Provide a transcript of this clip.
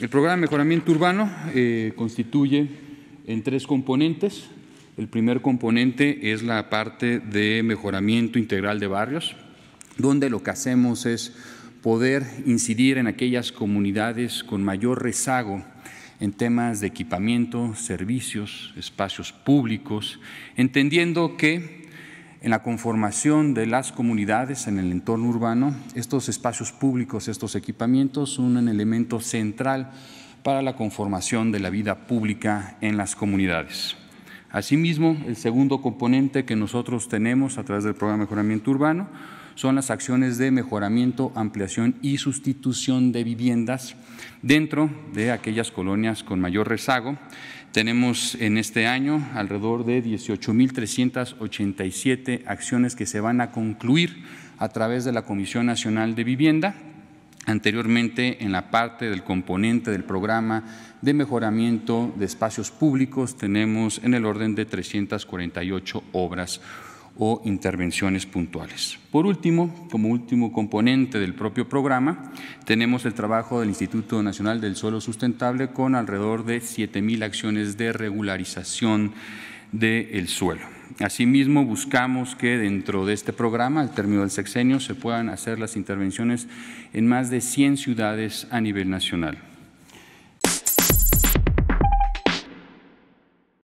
el programa de mejoramiento urbano eh, constituye en tres componentes. El primer componente es la parte de mejoramiento integral de barrios, donde lo que hacemos es poder incidir en aquellas comunidades con mayor rezago en temas de equipamiento, servicios, espacios públicos, entendiendo que en la conformación de las comunidades en el entorno urbano, estos espacios públicos, estos equipamientos son un elemento central para la conformación de la vida pública en las comunidades. Asimismo, el segundo componente que nosotros tenemos a través del programa de mejoramiento urbano son las acciones de mejoramiento, ampliación y sustitución de viviendas dentro de aquellas colonias con mayor rezago. Tenemos en este año alrededor de 18.387 acciones que se van a concluir a través de la Comisión Nacional de Vivienda Anteriormente, en la parte del componente del programa de mejoramiento de espacios públicos, tenemos en el orden de 348 obras o intervenciones puntuales. Por último, como último componente del propio programa, tenemos el trabajo del Instituto Nacional del Suelo Sustentable con alrededor de 7.000 acciones de regularización del suelo. Asimismo, buscamos que dentro de este programa, al término del sexenio, se puedan hacer las intervenciones en más de 100 ciudades a nivel nacional.